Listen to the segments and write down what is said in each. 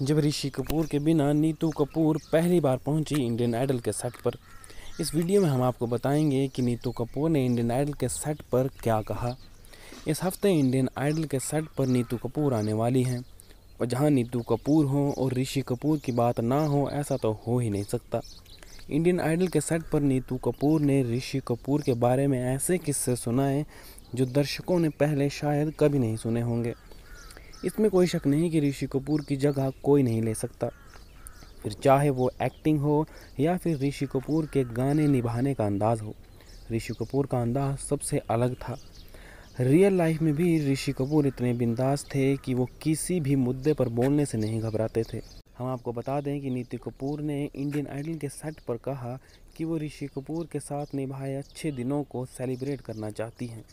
जब ऋषि कपूर के बिना नीतू कपूर पहली बार पहुंची इंडियन आइडल के सेट पर इस वीडियो में हम आपको बताएंगे कि नीतू कपूर ने इंडियन आइडल के सेट पर क्या कहा इस हफ्ते इंडियन आइडल के सेट पर नीतू कपूर आने वाली हैं और जहां नीतू कपूर हो और ऋषि कपूर की बात ना हो ऐसा तो हो ही नहीं सकता इंडियन आइडल के सेट पर नीतू कपूर ने ऋषि कपूर के बारे में ऐसे किस्से सुनाए जो दर्शकों ने पहले शायद कभी नहीं सुने होंगे इसमें कोई शक नहीं कि ऋषि कपूर की जगह कोई नहीं ले सकता फिर चाहे वो एक्टिंग हो या फिर ऋषि कपूर के गाने निभाने का अंदाज़ हो ऋषि कपूर का अंदाज सबसे अलग था रियल लाइफ में भी ऋषि कपूर इतने बिंदास थे कि वो किसी भी मुद्दे पर बोलने से नहीं घबराते थे हम आपको बता दें कि नीति कपूर ने इंडियन आइडल के सेट पर कहा कि वो ऋषि कपूर के साथ निभाए अच्छे दिनों को सेलिब्रेट करना चाहती हैं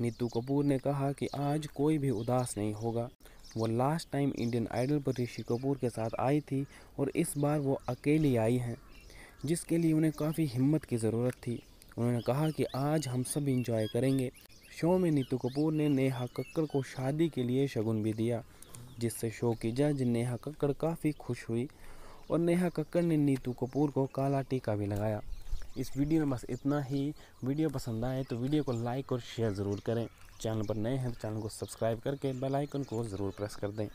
नीतू कपूर ने कहा कि आज कोई भी उदास नहीं होगा वो लास्ट टाइम इंडियन आइडल पर ऋषि कपूर के साथ आई थी और इस बार वो अकेली आई हैं जिसके लिए उन्हें काफ़ी हिम्मत की ज़रूरत थी उन्होंने कहा कि आज हम सब इंजॉय करेंगे शो में नीतू कपूर ने नेहा कक्कड़ को शादी के लिए शगुन भी दिया जिससे शो की जज नेहा कक्कड़ काफ़ी खुश हुई और नेहा कक्कड़ ने नीतू कपूर को काला टीका भी लगाया इस वीडियो में बस इतना ही वीडियो पसंद आए तो वीडियो को लाइक और शेयर ज़रूर करें चैनल पर नए हैं तो चैनल को सब्सक्राइब करके बेल आइकन को ज़रूर प्रेस कर दें